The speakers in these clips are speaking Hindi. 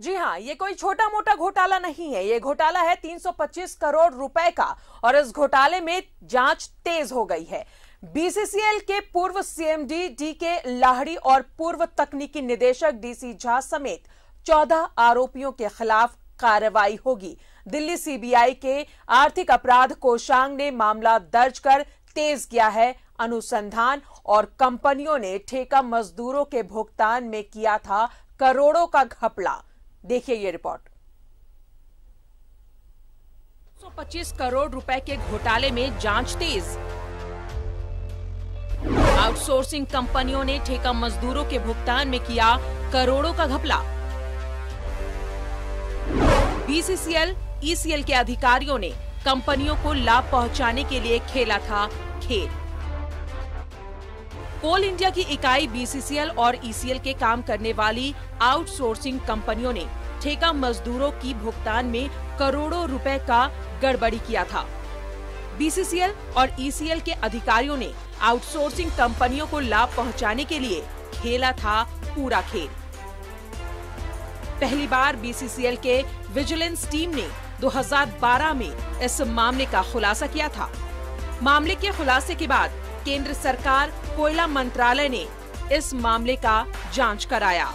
जी हाँ ये कोई छोटा मोटा घोटाला नहीं है ये घोटाला है 325 करोड़ रुपए का और इस घोटाले में जांच तेज हो गई है बीसीसीएल के पूर्व सीएमडी डी के लाहड़ी और पूर्व तकनीकी निदेशक डीसी झा समेत 14 आरोपियों के खिलाफ कार्रवाई होगी दिल्ली सीबीआई के आर्थिक अपराध कोषांग ने मामला दर्ज कर तेज किया है अनुसंधान और कंपनियों ने ठेका मजदूरों के भुगतान में किया था करोड़ों का घपला देखिए ये रिपोर्ट 125 करोड़ रुपए के घोटाले में जांच तेज आउटसोर्सिंग कंपनियों ने ठेका मजदूरों के भुगतान में किया करोड़ों का घपला बीसीसीएल ईसीएल के अधिकारियों ने कंपनियों को लाभ पहुंचाने के लिए खेला था खेल कोल इंडिया की इकाई बीसीसीएल और ईसीएल e के काम करने वाली आउटसोर्सिंग कंपनियों ने ठेका मजदूरों की भुगतान में करोड़ों रुपए का गड़बड़ी किया था बीसीसीएल और ईसीएल e के अधिकारियों ने आउटसोर्सिंग कंपनियों को लाभ पहुंचाने के लिए खेला था पूरा खेल पहली बार बीसीसीएल के विजिलेंस टीम ने 2012 में इस मामले का खुलासा किया था मामले के खुलासे के बाद केंद्र सरकार कोयला मंत्रालय ने इस मामले का जांच कराया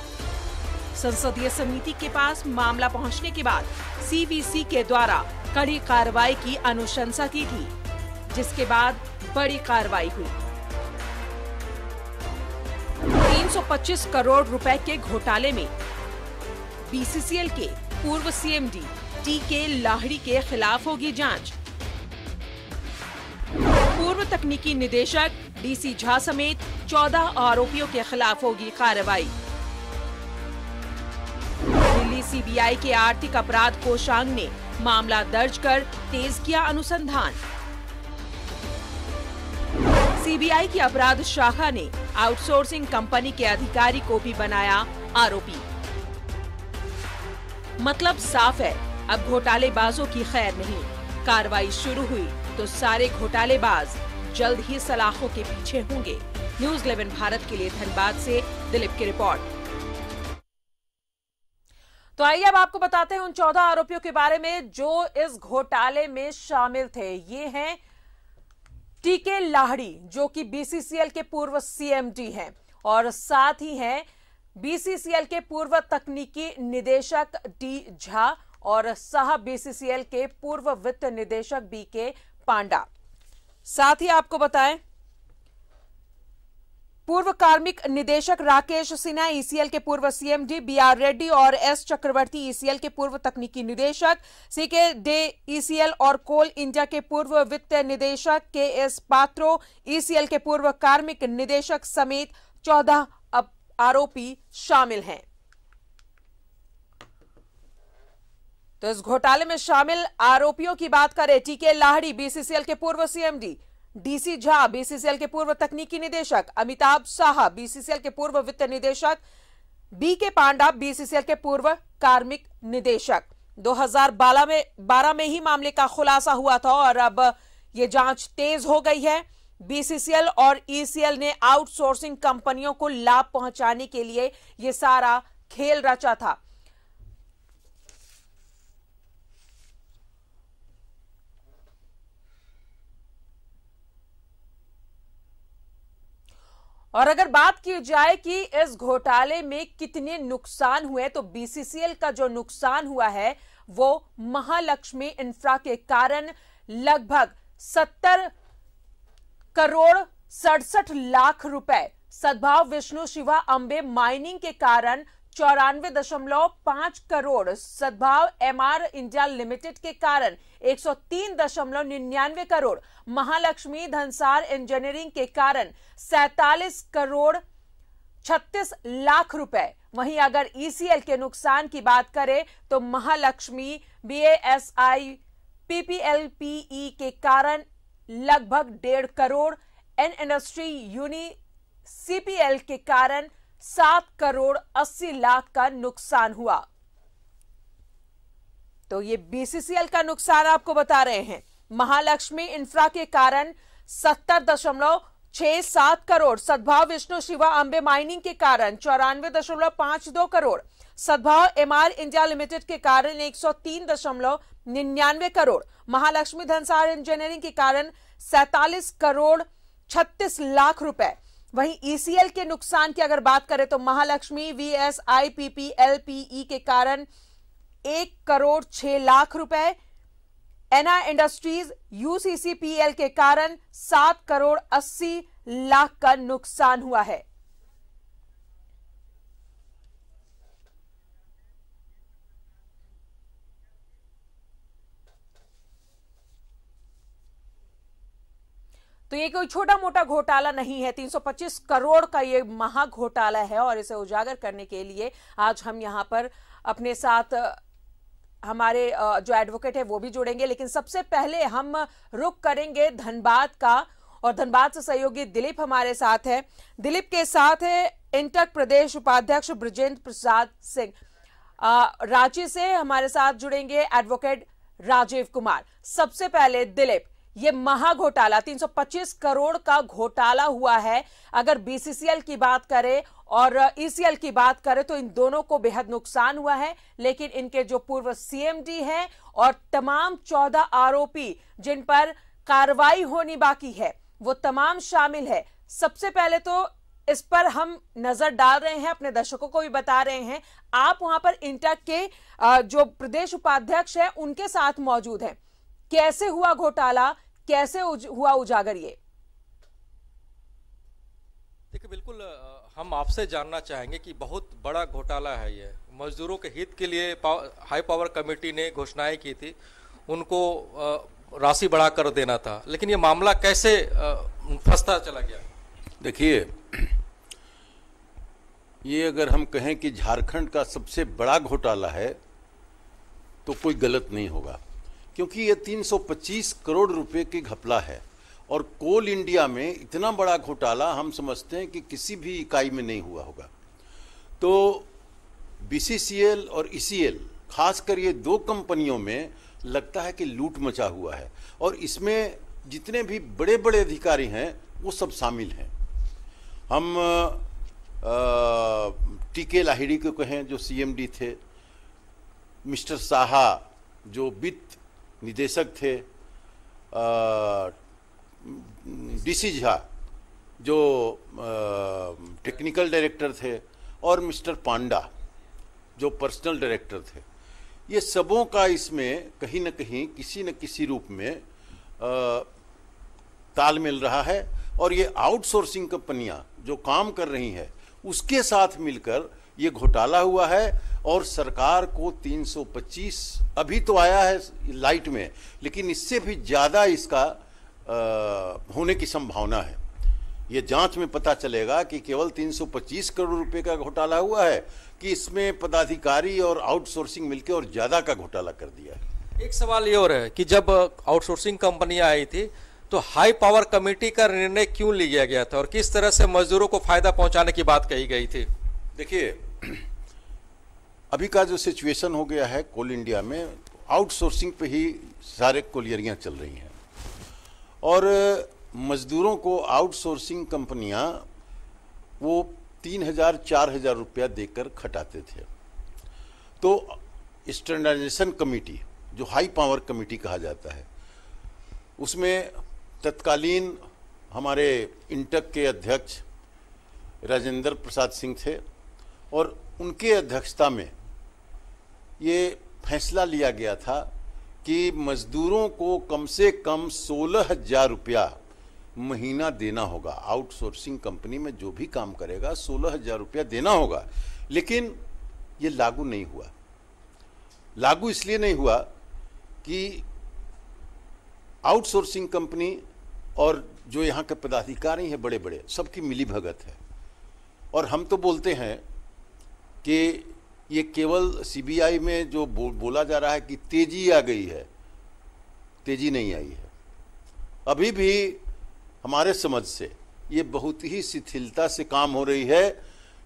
संसदीय समिति के पास मामला पहुंचने के बाद सीबीसी के द्वारा कड़ी कार्रवाई की अनुशंसा की थी जिसके बाद बड़ी कार्रवाई हुई 325 करोड़ रुपए के घोटाले में बीसीसीएल के पूर्व सीएमडी टी के लाहड़ी के खिलाफ होगी जांच पूर्व तकनीकी निदेशक डीसी झा समेत 14 आरोपियों के खिलाफ होगी कार्रवाई दिल्ली सीबीआई के आर्थिक अपराध कोषांग ने मामला दर्ज कर तेज किया अनुसंधान सीबीआई की अपराध शाखा ने आउटसोर्सिंग कंपनी के अधिकारी को भी बनाया आरोपी मतलब साफ है अब घोटालेबाजों की खैर नहीं कार्रवाई शुरू हुई तो सारे घोटालेबाज जल्द ही सलाखों के पीछे होंगे न्यूज इलेवन भारत के लिए धनबाद से दिलीप की रिपोर्ट तो आइए अब आपको बताते हैं उन चौदह आरोपियों के बारे में जो इस घोटाले में शामिल थे ये हैं टीके लाहड़ी जो कि बीसीसीएल के पूर्व सीएमडी हैं और साथ ही हैं बीसीसीएल के पूर्व तकनीकी निदेशक डी झा और सह बीसीसीएल के पूर्व वित्त निदेशक बी के पांडा साथ ही आपको बताएं पूर्व कार्मिक निदेशक राकेश सिन्हा ईसीएल e के पूर्व CMD BR B R Reddy और एस चक्रवर्ती ईसीएल e के पूर्व तकनीकी निदेशक सीके डे ईसीएल और कोल इंडिया के पूर्व वित्त निदेशक के एस पात्रो ईसीएल e के पूर्व कार्मिक निदेशक समेत चौदह आरोपी शामिल हैं तो इस घोटाले में शामिल आरोपियों की बात करें टीके लाहड़ी बीसीसीएल के पूर्व सीएमडी डीसी झा बीसीसीएल के पूर्व तकनीकी निदेशक अमिताभ शाह बीसीसीएल के पूर्व वित्त निदेशक बी के पांडा बीसीसीएल के पूर्व कार्मिक निदेशक 2012 में बारह में ही मामले का खुलासा हुआ था और अब ये जांच तेज हो गई है बीसीसीएल और ईसीएल ने आउटसोर्सिंग कंपनियों को लाभ पहुंचाने के लिए ये सारा खेल रचा था और अगर बात की जाए कि इस घोटाले में कितने नुकसान हुए तो बीसीसीएल का जो नुकसान हुआ है वो महालक्ष्मी इंफ्रा के कारण लगभग सत्तर करोड़ सड़सठ लाख रुपए सद्भाव विष्णु शिवा अंबे माइनिंग के कारण चौरानवे दशमलव पांच करोड़ सद्भाव एमआर इंडिया लिमिटेड के कारण एक सौ तीन दशमलव निन्यानवे करोड़ महालक्ष्मी धनसार इंजीनियरिंग के कारण सैतालीस करोड़ छत्तीस लाख रुपए वहीं अगर ईसीएल के नुकसान की बात करें तो महालक्ष्मी बीएएसआई पीपीएलपीई के कारण लगभग डेढ़ करोड़ एन इंडस्ट्री यूनि सीपीएल के कारण सात करोड़ अस्सी लाख का नुकसान हुआ तो ये बीसीसीएल का नुकसान आपको बता रहे हैं महालक्ष्मी इंफ्रा के कारण सत्तर दशमलव छह सात करोड़ सद्भाव विष्णु शिवा अंबे माइनिंग के कारण चौरानवे दशमलव पांच दो करोड़ सद्भाव एमआर इंडिया लिमिटेड के कारण एक सौ तीन दशमलव निन्यानवे करोड़ महालक्ष्मी धनसार इंजीनियरिंग के कारण सैतालीस करोड़ छत्तीस लाख रुपए वहीं ईसीएल e के नुकसान की अगर बात करें तो Mahalakshmi V S I P P L PE के कारण एक करोड़ छह लाख रुपए एना इंडस्ट्रीज यूसीसीपीएल के कारण सात करोड़ अस्सी लाख का नुकसान हुआ है तो ये कोई छोटा मोटा घोटाला नहीं है 325 करोड़ का ये महा घोटाला है और इसे उजागर करने के लिए आज हम यहाँ पर अपने साथ हमारे जो एडवोकेट है वो भी जुड़ेंगे लेकिन सबसे पहले हम रुक करेंगे धनबाद का और धनबाद से सहयोगी दिलीप हमारे साथ है दिलीप के साथ है इंटक प्रदेश उपाध्यक्ष ब्रजेंद्र प्रसाद सिंह रांची से हमारे साथ जुड़ेंगे एडवोकेट राजीव कुमार सबसे पहले दिलीप ये महा घोटाला 325 करोड़ का घोटाला हुआ है अगर बीसीसीएल की बात करें और ईसीएल e की बात करें तो इन दोनों को बेहद नुकसान हुआ है लेकिन इनके जो पूर्व सीएमडी हैं और तमाम 14 आरोपी जिन पर कार्रवाई होनी बाकी है वो तमाम शामिल है सबसे पहले तो इस पर हम नजर डाल रहे हैं अपने दर्शकों को भी बता रहे हैं आप वहां पर इंटक के जो प्रदेश उपाध्यक्ष है उनके साथ मौजूद है कैसे हुआ घोटाला कैसे उज, हुआ उजागर ये देखिए बिल्कुल हम आपसे जानना चाहेंगे कि बहुत बड़ा घोटाला है ये मजदूरों के हित के लिए पाव, हाई पावर कमेटी ने घोषणाएं की थी उनको राशि बढ़ाकर देना था लेकिन ये मामला कैसे फंसता चला गया देखिए ये अगर हम कहें कि झारखंड का सबसे बड़ा घोटाला है तो कोई गलत नहीं होगा क्योंकि ये 325 करोड़ रुपए की घपला है और कोल इंडिया में इतना बड़ा घोटाला हम समझते हैं कि किसी भी इकाई में नहीं हुआ होगा तो बीसीसीएल और ईसीएल e खासकर ये दो कंपनियों में लगता है कि लूट मचा हुआ है और इसमें जितने भी बड़े बड़े अधिकारी हैं वो सब शामिल हैं हम टी के लाहिड़ी को कहें जो सीएमडी थे मिस्टर साहा जो वित्त निदेशक थे डीसी झा जो टेक्निकल डायरेक्टर थे और मिस्टर पांडा जो पर्सनल डायरेक्टर थे ये सबों का इसमें कहीं ना कहीं किसी न किसी रूप में तालमेल रहा है और ये आउटसोर्सिंग कंपनियां जो काम कर रही हैं उसके साथ मिलकर ये घोटाला हुआ है और सरकार को 325 अभी तो आया है लाइट में लेकिन इससे भी ज़्यादा इसका आ, होने की संभावना है ये जांच में पता चलेगा कि केवल 325 करोड़ रुपए का घोटाला हुआ है कि इसमें पदाधिकारी और आउटसोर्सिंग मिलकर और ज़्यादा का घोटाला कर दिया है एक सवाल ये और है कि जब आउटसोर्सिंग कंपनियाँ आई थी तो हाई पावर कमेटी का निर्णय क्यों लिया गया था और किस तरह से मजदूरों को फायदा पहुंचाने की बात कही गई थी देखिए अभी का जो सिचुएशन हो गया है कोल इंडिया में आउटसोर्सिंग पे ही सारे कोलियरियाँ चल रही हैं और मज़दूरों को आउटसोर्सिंग कंपनियाँ वो तीन हज़ार चार हज़ार रुपया देकर खटाते थे तो स्टैंडर्डाइजेशन कमेटी जो हाई पावर कमेटी कहा जाता है उसमें तत्कालीन हमारे इंटक के अध्यक्ष राजेंद्र प्रसाद सिंह थे और उनके अध्यक्षता में ये फैसला लिया गया था कि मजदूरों को कम से कम सोलह हजार रुपया महीना देना होगा आउटसोर्सिंग कंपनी में जो भी काम करेगा सोलह हजार रुपया देना होगा लेकिन ये लागू नहीं हुआ लागू इसलिए नहीं हुआ कि आउटसोर्सिंग कंपनी और जो यहाँ के पदाधिकारी हैं बड़े बड़े सबकी मिली भगत है और हम तो बोलते हैं कि ये केवल सीबीआई में जो बो, बोला जा रहा है कि तेजी आ गई है तेजी नहीं आई है अभी भी हमारे समझ से ये बहुत ही शिथिलता से काम हो रही है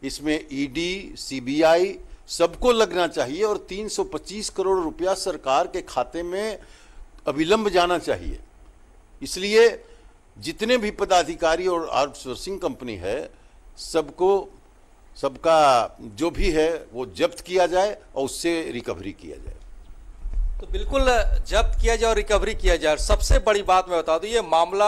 इसमें ईडी e सीबीआई सबको लगना चाहिए और 325 करोड़ रुपया सरकार के खाते में अविलंब जाना चाहिए इसलिए जितने भी पदाधिकारी और आउटसोर्सिंग कंपनी है सबको सबका जो भी है वो जब्त किया जाए और उससे रिकवरी किया जाए तो बिल्कुल जब्त किया जाए और रिकवरी किया जाए सबसे बड़ी बात मैं बता दूं ये मामला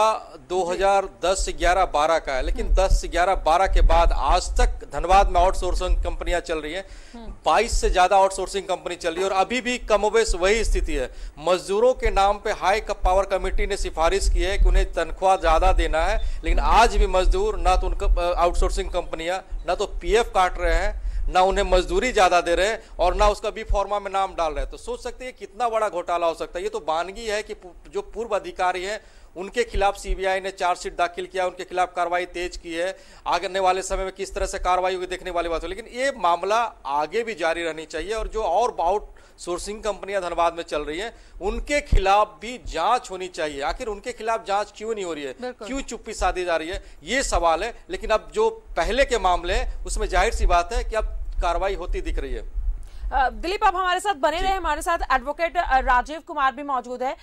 2010 से 11 12 का है लेकिन 10 हम्म। से 11 12 के बाद आज तक धनबाद में आउटसोर्सिंग कंपनियां चल रही हैं 22 हम्म। से ज्यादा आउटसोर्सिंग कंपनी चल रही है और अभी भी कमोबेश वही स्थिति है मजदूरों के नाम पे हाई पावर कमेटी ने सिफारिश की है कि उन्हें तनख्वाह ज्यादा देना है लेकिन आज भी मजदूर ना तो उनका आउटसोर्सिंग कंपनियां ना तो पी काट रहे हैं ना उन्हें मजदूरी ज़्यादा दे रहे हैं और ना उसका बी फॉर्मा में नाम डाल रहे हैं तो सोच सकते हैं कितना बड़ा घोटाला हो सकता है ये तो बानगी है कि जो पूर्व अधिकारी हैं उनके खिलाफ सीबीआई ने चार्जशीट दाखिल किया उनके खिलाफ कार्रवाई तेज की है आगने वाले समय में किस तरह से कार्रवाई होगी देखने वाली बात है लेकिन ये मामला आगे भी जारी रहनी चाहिए और जो और आउट सोर्सिंग कंपनियां धनबाद में चल रही हैं उनके खिलाफ भी जांच होनी चाहिए आखिर उनके खिलाफ जांच क्यों नहीं हो रही है क्यों चुप्पी साधी जा रही है ये सवाल है लेकिन अब जो पहले के मामले हैं उसमें जाहिर सी बात है कि अब कार्रवाई होती दिख रही है दिलीप आप हमारे साथ बने रहे हमारे साथ एडवोकेट राजीव कुमार भी मौजूद है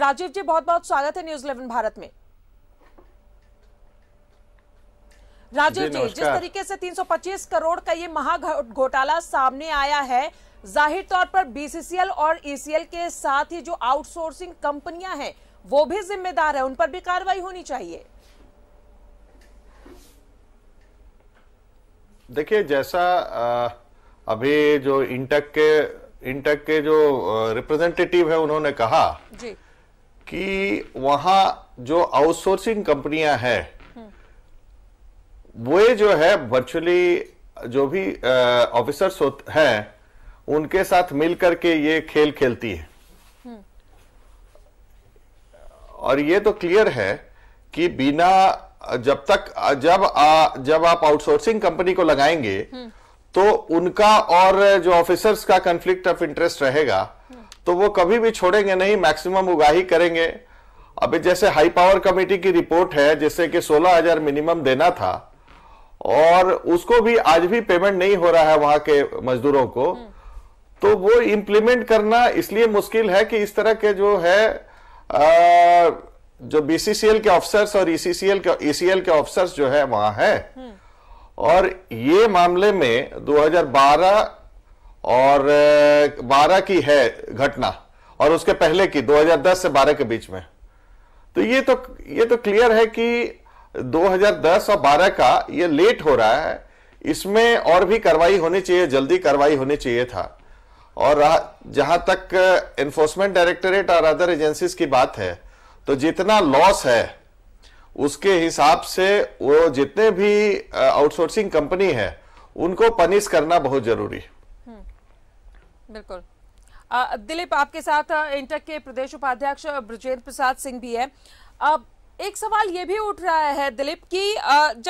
राजीव जी बहुत बहुत स्वागत है न्यूज इलेवन भारत में राजीव जी, जी जिस तरीके से 325 करोड़ का ये महा घोटाला सामने आया है जाहिर तौर पर बीसीसीएल और ईसीएल e के साथ ही जो आउटसोर्सिंग कंपनियां हैं वो भी जिम्मेदार है उन पर भी कार्रवाई होनी चाहिए देखिए जैसा अभी जो इंटक के इंटक के जो रिप्रेजेंटेटिव है उन्होंने कहा जी। कि वहां जो आउटसोर्सिंग कंपनियां हैं वे जो है वर्चुअली जो भी ऑफिसर्स हैं उनके साथ मिलकर के ये खेल खेलती है हम्म। और ये तो क्लियर है कि बिना जब तक जब आ, जब आप आउटसोर्सिंग कंपनी को लगाएंगे तो उनका और जो ऑफिसर्स का कंफ्लिक्ट ऑफ इंटरेस्ट रहेगा तो वो कभी भी छोड़ेंगे नहीं मैक्सिमम उगाही करेंगे अभी जैसे हाई पावर कमेटी की रिपोर्ट है जिससे कि 16000 मिनिमम देना था और उसको भी आज भी पेमेंट नहीं हो रहा है वहां के मजदूरों को तो वो इम्प्लीमेंट करना इसलिए मुश्किल है कि इस तरह के जो है आ, जो बीसीसीएल के ऑफिसर्स और ईसीसीएल e के ईसीएल e के ऑफिसर्स जो है वहां है हम्म। और ये मामले में 2012 और 12 की है घटना और उसके पहले की 2010 से 12 के बीच में तो ये तो ये तो क्लियर है कि 2010 और 12 का ये लेट हो रहा है इसमें और भी कार्रवाई होनी चाहिए जल्दी कार्रवाई होनी चाहिए था और जहां तक एनफोर्समेंट डायरेक्टरेट और अदर एजेंसीज की बात है तो जितना लॉस है उसके हिसाब से वो जितने भी आउटसोर्सिंग कंपनी है उनको पनिश करना बहुत जरूरी है हम्म, बिल्कुल दिलीप आपके साथ इंटक के प्रदेश उपाध्यक्ष ब्रजेंद्र प्रसाद सिंह भी है अब एक सवाल ये भी उठ रहा है दिलीप कि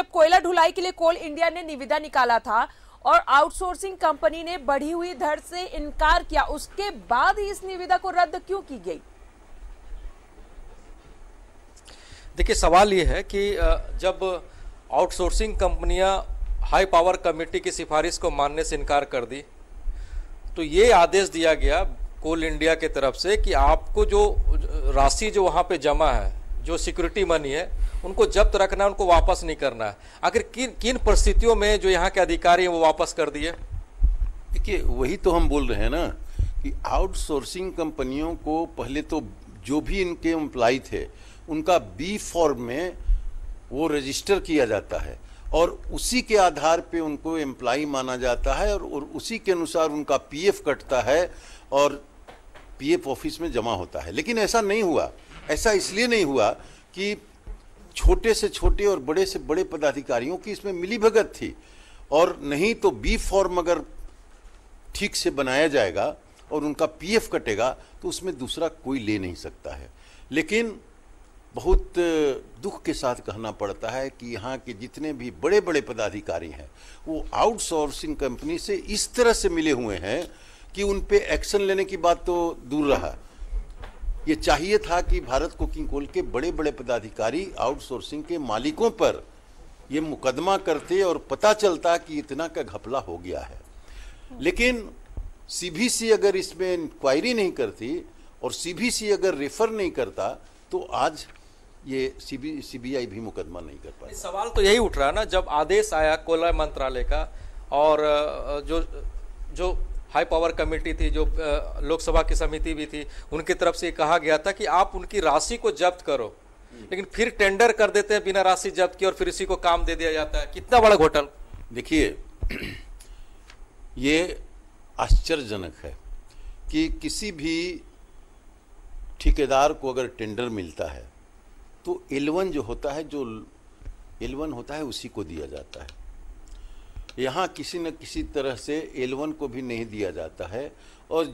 जब कोयला ढुलाई के लिए कोल इंडिया ने निविदा निकाला था और आउटसोर्सिंग कंपनी ने बढ़ी हुई दर से इनकार किया उसके बाद ही इस निविदा को रद्द क्यों की गई देखिए सवाल ये है कि जब आउटसोर्सिंग कंपनियां हाई पावर कमेटी की सिफारिश को मानने से इनकार कर दी तो ये आदेश दिया गया कोल इंडिया के तरफ से कि आपको जो राशि जो वहाँ पे जमा है जो सिक्योरिटी मनी है उनको जब्त रखना है उनको वापस नहीं करना है आखिर किन किन परिस्थितियों में जो यहाँ के अधिकारी हैं वो वापस कर दिए देखिए वही तो हम बोल रहे हैं ना कि आउटसोर्सिंग कंपनियों को पहले तो जो भी इनके एम्प्लाई थे उनका बी फॉर्म में वो रजिस्टर किया जाता है और उसी के आधार पे उनको एम्प्लाई माना जाता है और, और उसी के अनुसार उनका पीएफ कटता है और पीएफ ऑफिस में जमा होता है लेकिन ऐसा नहीं हुआ ऐसा इसलिए नहीं हुआ कि छोटे से छोटे और बड़े से बड़े पदाधिकारियों की इसमें मिलीभगत थी और नहीं तो बी फॉर्म अगर ठीक से बनाया जाएगा और उनका पीएफ कटेगा तो उसमें दूसरा कोई ले नहीं सकता है लेकिन बहुत दुख के साथ कहना पड़ता है कि यहाँ के जितने भी बड़े बड़े पदाधिकारी हैं वो आउटसोर्सिंग कंपनी से इस तरह से मिले हुए हैं कि उन पर एक्शन लेने की बात तो दूर रहा ये चाहिए था कि भारत कुकिंग कोल के बड़े बड़े पदाधिकारी आउटसोर्सिंग के मालिकों पर ये मुकदमा करते और पता चलता कि इतना का घपला हो गया है लेकिन सीबीसी अगर इसमें इंक्वायरी नहीं करती और सीबीसी अगर रेफर नहीं करता तो आज ये सीबीआई भी मुकदमा नहीं कर पाया सवाल तो यही उठ रहा ना जब आदेश आया कोयला मंत्रालय का और जो जो हाई पावर कमेटी थी जो लोकसभा की समिति भी थी उनकी तरफ से कहा गया था कि आप उनकी राशि को जब्त करो हम्म। लेकिन फिर टेंडर कर देते हैं बिना राशि जब्त की और फिर इसी को काम दे दिया जाता है कितना बड़ा घोटल देखिए ये आश्चर्यजनक है कि किसी भी ठेकेदार को अगर टेंडर मिलता है तो एलवन जो होता है जो एलवन होता है उसी को दिया जाता है यहाँ किसी न किसी तरह से एलवन को भी नहीं दिया जाता है और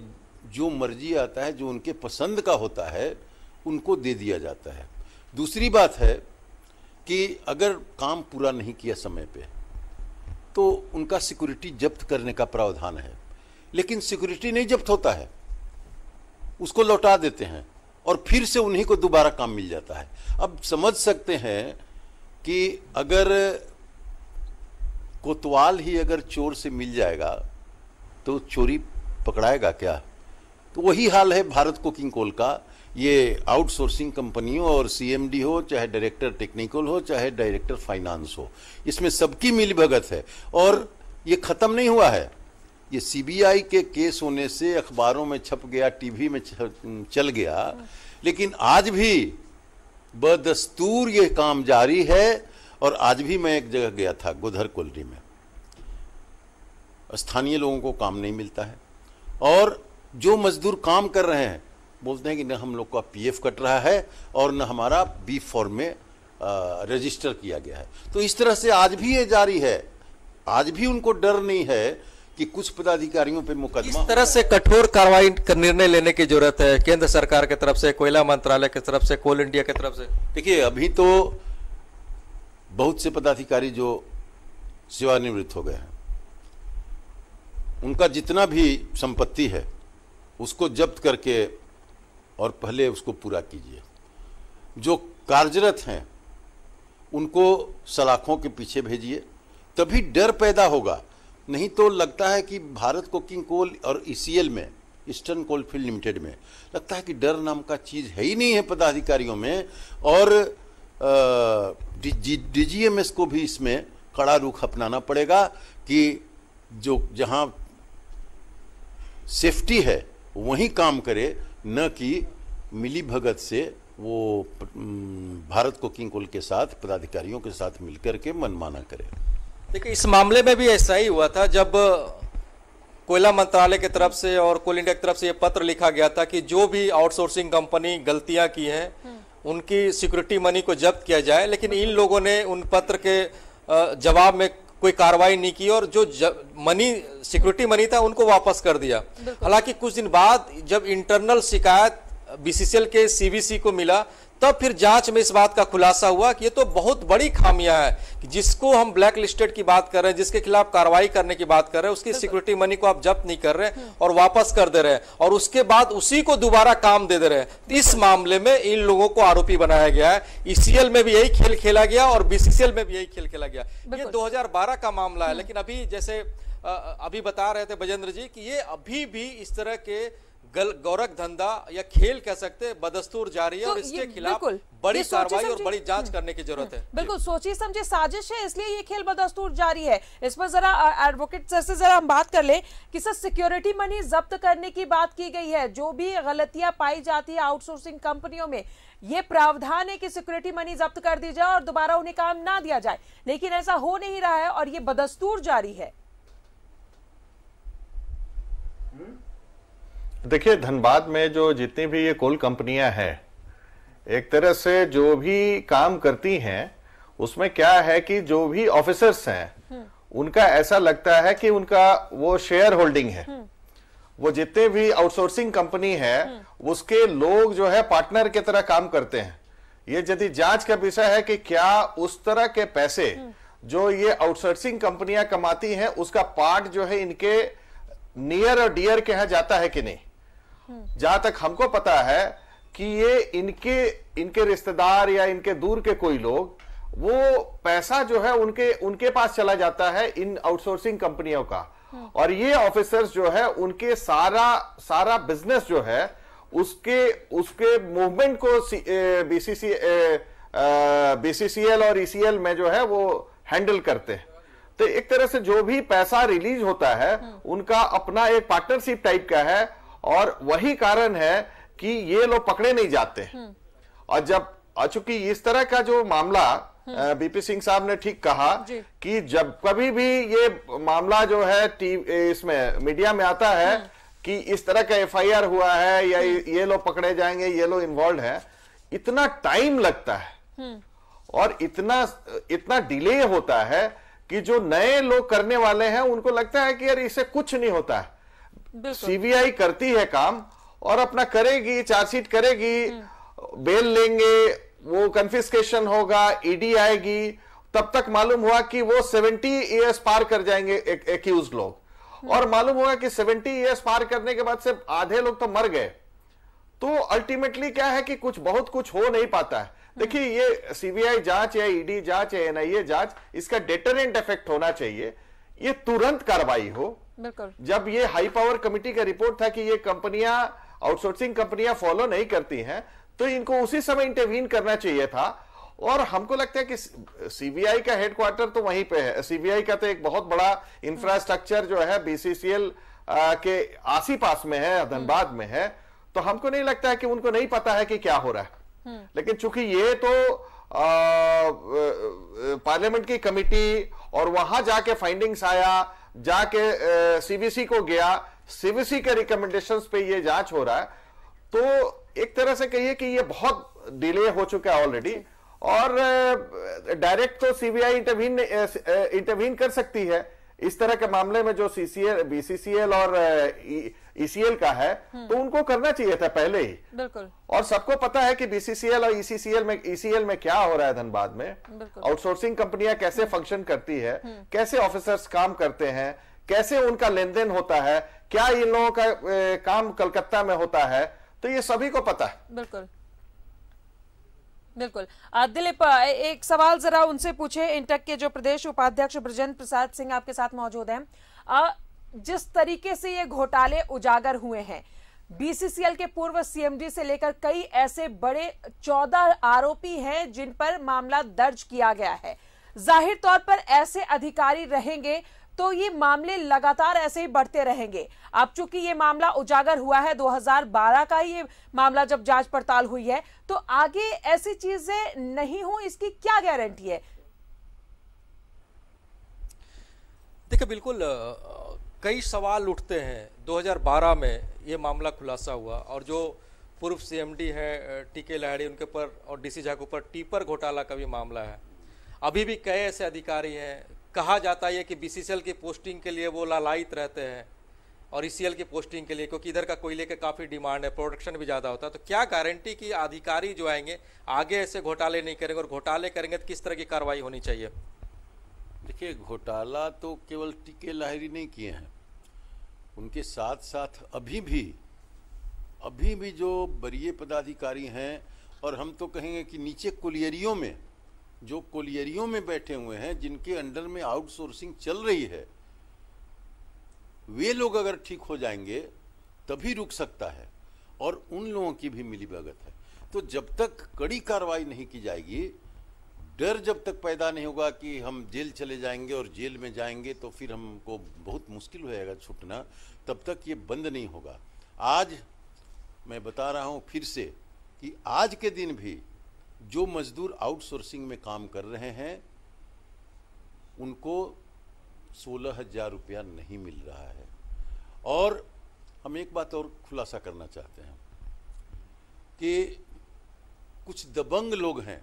जो मर्जी आता है जो उनके पसंद का होता है उनको दे दिया जाता है दूसरी बात है कि अगर काम पूरा नहीं किया समय पे तो उनका सिक्योरिटी जब्त करने का प्रावधान है लेकिन सिक्योरिटी नहीं जब्त होता है उसको लौटा देते हैं और फिर से उन्हीं को दोबारा काम मिल जाता है अब समझ सकते हैं कि अगर कोतवाल ही अगर चोर से मिल जाएगा तो चोरी पकड़ाएगा क्या तो वही हाल है भारत कोकिंग कोल का ये आउटसोर्सिंग कंपनियों और सीएमडी हो चाहे डायरेक्टर टेक्निकल हो चाहे डायरेक्टर फाइनेंस हो इसमें सबकी भगत है और ये ख़त्म नहीं हुआ है ये सीबीआई के केस होने से अखबारों में छप गया टीवी में चल गया लेकिन आज भी बदस्तूर ये काम जारी है और आज भी मैं एक जगह गया था गोधर कोलरी में स्थानीय लोगों को काम नहीं मिलता है और जो मजदूर काम कर रहे हैं बोलते हैं कि न हम लोग का पीएफ कट रहा है और न हमारा बी फॉर्म में रजिस्टर किया गया है तो इस तरह से आज भी ये जारी है आज भी उनको डर नहीं है कि कुछ पदाधिकारियों पे मुकदमा इस तरह से कठोर कार्रवाई का निर्णय लेने की जरूरत है केंद्र सरकार की के तरफ से कोयला मंत्रालय की तरफ से कोल इंडिया की तरफ से देखिए अभी तो बहुत से पदाधिकारी जो सेवानिवृत्त हो गए हैं उनका जितना भी संपत्ति है उसको जब्त करके और पहले उसको पूरा कीजिए जो कार्यरत हैं उनको सलाखों के पीछे भेजिए तभी डर पैदा होगा नहीं तो लगता है कि भारत को किंग कोल और ई e में ईस्टर्न फील्ड लिमिटेड में लगता है कि डर नाम का चीज़ है ही नहीं है पदाधिकारियों में और डीजीएमएस को भी इसमें कड़ा रुख अपनाना पड़ेगा कि जो जहां सेफ्टी है वहीं काम करे न कि मिली भगत से वो भारत को किंग कोल के साथ पदाधिकारियों के साथ मिलकर के मनमाना करे देखिए इस मामले में भी ऐसा ही हुआ था जब कोयला मंत्रालय की तरफ से और कोल इंडिया की तरफ से ये पत्र लिखा गया था कि जो भी आउटसोर्सिंग कंपनी गलतियां की हैं हम्म। उनकी सिक्योरिटी मनी को जब्त किया जाए लेकिन इन लोगों ने उन पत्र के जवाब में कोई कार्रवाई नहीं की और जो मनी सिक्योरिटी मनी था उनको वापस कर दिया हालांकि कुछ दिन बाद जब इंटरनल शिकायत बीसीसीएल के सीबीसी को मिला तब फिर जांच में इस बात का खुलासा हुआ कि ये तो बहुत बड़ी खामियां है कि जिसको हम ब्लैक लिस्टेड की बात कर रहे हैं जिसके खिलाफ कार्रवाई करने की बात कर रहे हैं उसकी सिक्योरिटी मनी को आप जब्त नहीं कर रहे और वापस कर दे रहे हैं और उसके बाद उसी को दोबारा काम दे दे रहे हैं तो इस मामले में इन लोगों को आरोपी बनाया गया है ईसीएल e में भी यही खेल खेला गया और बीसीसीएल में भी यही खेल खेला गया ये दो का मामला है हम्म। लेकिन अभी जैसे अभी बता रहे थे बजेंद्र जी कि ये अभी भी इस तरह के गोरख धंधा या खेल कह सकते हैं बदस्तूर जारी है तो और इसके खिलाफ बड़ी कार्रवाई और बड़ी जांच हम्म, करने की जरूरत है हम्म, बिल्कुल सोची समझे साजिश है इसलिए ये खेल बदस्तूर जारी है इस पर जरा एडवोकेट सर से जरा हम बात कर ले कि सर सिक्योरिटी मनी जब्त करने की बात की गई है जो भी गलतियां पाई जाती है आउटसोर्सिंग कंपनियों में ये प्रावधान है कि सिक्योरिटी मनी जब्त कर दी जाए और दोबारा उन्हें काम ना दिया जाए लेकिन ऐसा हो नहीं रहा है और ये बदस्तूर जारी है देखिए धनबाद में जो जितनी भी ये कोल कंपनियां हैं एक तरह से जो भी काम करती हैं उसमें क्या है कि जो भी ऑफिसर्स हैं हम्म। उनका ऐसा लगता है कि उनका वो शेयर होल्डिंग है हम्म। वो जितने भी आउटसोर्सिंग कंपनी है उसके लोग जो है पार्टनर के तरह काम करते हैं ये यदि जांच का विषय है कि क्या उस तरह के पैसे हम्म। जो ये आउटसोर्सिंग कंपनियां कमाती हैं उसका पार्ट जो है इनके नियर और डियर कहा जाता है कि नहीं जहां तक हमको पता है कि ये इनके इनके रिश्तेदार या इनके दूर के कोई लोग वो पैसा जो है उनके उनके पास चला जाता है इन आउटसोर्सिंग कंपनियों का और ये ऑफिसर्स जो है उनके सारा सारा बिजनेस जो है उसके उसके मूवमेंट को बीसीसी बीसीसीएल और ईसीएल e में जो है वो हैंडल करते हैं तो एक तरह से जो भी पैसा रिलीज होता है हाँ। उनका अपना एक पार्टनरशिप टाइप का है और वही कारण है कि ये लोग पकड़े नहीं जाते हम्म। और जब चूंकि इस तरह का जो मामला हम्म। बीपी सिंह साहब ने ठीक कहा कि जब कभी भी ये मामला जो है इसमें मीडिया में आता है हम्म। कि इस तरह का एफआईआर हुआ है या ये लोग पकड़े जाएंगे ये लोग इन्वॉल्व है इतना टाइम लगता है और इतना इतना डिले होता है कि जो नए लोग करने वाले हैं उनको लगता है कि यार इससे कुछ नहीं होता है सीबीआई करती है काम और अपना करेगी चार्जशीट करेगी हम्म। बेल लेंगे वो कन्फिस्केशन होगा ईडी e आएगी तब तक मालूम हुआ कि वो 70 ईयर्स पार कर जाएंगे एक्यूज लोग हम्म। और मालूम हुआ कि 70 ईयर्स पार करने के बाद से आधे लोग तो मर गए तो अल्टीमेटली क्या है कि कुछ बहुत कुछ हो नहीं पाता है हम्म। देखिए ये सीबीआई जांच या ईडी e जांच या एनआईए जांच इसका डेटरेंट इफेक्ट होना चाहिए ये तुरंत कार्रवाई हो जब ये हाई पावर कमिटी का रिपोर्ट था कि ये कंपनियां आउटसोर्सिंग कंपनियां फॉलो नहीं करती हैं तो इनको उसी समय इंटरवीन करना चाहिए था और हमको लगता है कि सीबीआई का हेडक्वार्टर तो वहीं पे है सीबीआई का तो एक बहुत बड़ा इंफ्रास्ट्रक्चर जो है बीसीसीएल के आसी पास में है धनबाद में है तो हमको नहीं लगता है कि उनको नहीं पता है कि क्या हो रहा है हम्म। लेकिन चूंकि ये तो पार्लियामेंट की कमेटी और वहां जाके फाइंडिंग्स आया जाके सीबीसी को गया सीबीसी के रिकमेंडेशन पे ये जांच हो रहा है तो एक तरह से कहिए कि ये बहुत डिले हो चुका है ऑलरेडी और डायरेक्ट तो सीबीआई इंटरवीन इंटरवीन कर सकती है इस तरह के मामले में जो सीसीएल बीसीसीएल और e, ईसीएल e का है हम्म। तो उनको करना चाहिए था पहले ही बिल्कुल और सबको पता है कि बीसीसीएल और ईसीसीएल e में ईसीएल e में क्या हो रहा है धनबाद में आउटसोर्सिंग कंपनियां कैसे फंक्शन हम्म। करती है हम्म। कैसे ऑफिसर्स काम करते हैं कैसे उनका लेन देन होता है क्या इन लोगों का ए, काम कलकत्ता में होता है तो ये सभी को पता है बिल्कुल बिल्कुल दिलीप एक सवाल जरा उनसे पूछे इंटक के जो प्रदेश उपाध्यक्ष ब्रजेंद्र प्रसाद सिंह आपके साथ मौजूद हैं जिस तरीके से ये घोटाले उजागर हुए हैं बीसीसीएल के पूर्व सीएमडी से लेकर कई ऐसे बड़े चौदह आरोपी हैं जिन पर मामला दर्ज किया गया है जाहिर तौर पर ऐसे अधिकारी रहेंगे तो ये मामले लगातार ऐसे ही बढ़ते रहेंगे अब चूंकि ये मामला उजागर हुआ है 2012 का ये मामला जब जांच पड़ताल हुई है तो आगे ऐसी चीजें नहीं हो इसकी क्या गारंटी है देखिए बिल्कुल कई सवाल उठते हैं 2012 में ये मामला खुलासा हुआ और जो पूर्व सीएमडी है टीके लहरी उनके ऊपर और डीसी झा के ऊपर टीपर घोटाला का भी मामला है अभी भी कई ऐसे अधिकारी हैं कहा जाता है कि बी की पोस्टिंग के लिए वो लालायित रहते हैं और ई e की पोस्टिंग के लिए क्योंकि इधर का कोयले का काफ़ी डिमांड है प्रोडक्शन भी ज़्यादा होता है तो क्या गारंटी कि अधिकारी जो आएंगे आगे ऐसे घोटाले नहीं करेंगे और घोटाले करेंगे तो किस तरह की कार्रवाई होनी चाहिए देखिए घोटाला तो केवल टीके लाहरी नहीं किए हैं उनके साथ साथ अभी भी अभी भी जो बरीय पदाधिकारी हैं और हम तो कहेंगे कि नीचे कोलियरियों में जो कोलियरियों में बैठे हुए हैं जिनके अंडर में आउटसोर्सिंग चल रही है वे लोग अगर ठीक हो जाएंगे तभी रुक सकता है और उन लोगों की भी मिली भगत है तो जब तक कड़ी कार्रवाई नहीं की जाएगी डर जब तक पैदा नहीं होगा कि हम जेल चले जाएंगे और जेल में जाएंगे तो फिर हमको बहुत मुश्किल हो जाएगा छूटना तब तक ये बंद नहीं होगा आज मैं बता रहा हूँ फिर से कि आज के दिन भी जो मजदूर आउटसोर्सिंग में काम कर रहे हैं उनको सोलह हजार रुपया नहीं मिल रहा है और हम एक बात और खुलासा करना चाहते हैं कि कुछ दबंग लोग हैं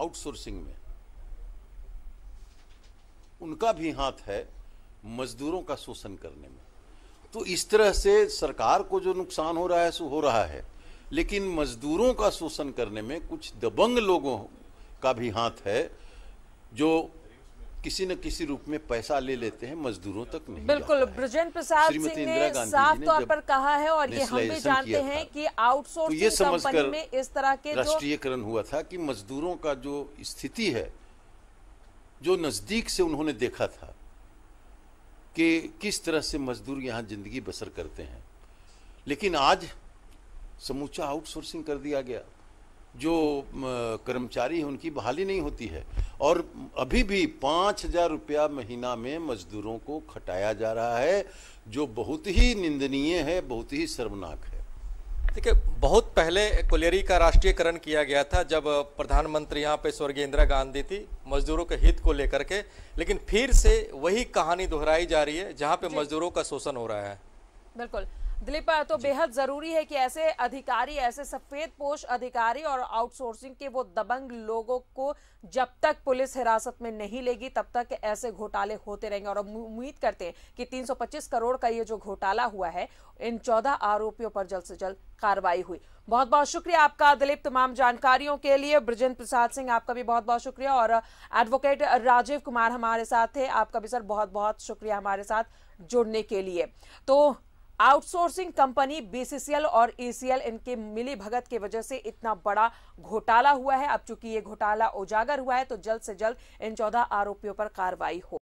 आउटसोर्सिंग में उनका भी हाथ है मजदूरों का शोषण करने में तो इस तरह से सरकार को जो नुकसान हो रहा है सो हो रहा है लेकिन मजदूरों का शोषण करने में कुछ दबंग लोगों का भी हाथ है जो किसी न किसी रूप में पैसा ले लेते हैं मजदूरों तक नहीं बिल्कुल ब्रजेंद्र प्रसाद सिंह ने साफ तौर पर कहा है और ये हम भी जानते हैं कि आउटसोर्स तो ये समझ कर में इस तरह के राष्ट्रीयकरण हुआ था कि मजदूरों का जो स्थिति है जो नजदीक से उन्होंने देखा था कि किस तरह से मजदूर यहाँ जिंदगी बसर करते हैं लेकिन आज समूचा आउटसोर्सिंग कर दिया गया जो कर्मचारी हैं उनकी बहाली नहीं होती है और अभी भी पाँच हजार रुपया महीना में मजदूरों को खटाया जा रहा है जो बहुत ही निंदनीय है बहुत ही शर्मनाक है देखिए बहुत पहले कोलेरी का राष्ट्रीयकरण किया गया था जब प्रधानमंत्री यहाँ पे स्वर्गीय इंदिरा गांधी थी मजदूरों के हित को लेकर के लेकिन फिर से वही कहानी दोहराई जा रही है जहाँ पे मजदूरों का शोषण हो रहा है बिल्कुल दिलीप तो बेहद जरूरी है कि ऐसे अधिकारी ऐसे सफेद पोष अधिकारी और आउटसोर्सिंग के वो दबंग लोगों को जब तक पुलिस हिरासत में नहीं लेगी तब तक ऐसे घोटाले होते रहेंगे और उम्मीद करते हैं कि 325 करोड़ का ये जो घोटाला हुआ है इन 14 आरोपियों पर जल्द से जल्द कार्रवाई हुई बहुत बहुत शुक्रिया आपका दिलीप तमाम जानकारियों के लिए ब्रजेंद्र प्रसाद सिंह आपका भी बहुत बहुत शुक्रिया और एडवोकेट राजीव कुमार हमारे साथ थे आपका भी सर बहुत बहुत शुक्रिया हमारे साथ जुड़ने के लिए तो आउटसोर्सिंग कंपनी बीसीसीएल और ईसीएल इनके मिली भगत की वजह से इतना बड़ा घोटाला हुआ है अब चूंकि ये घोटाला उजागर हुआ है तो जल्द से जल्द इन चौदह आरोपियों पर कार्रवाई हो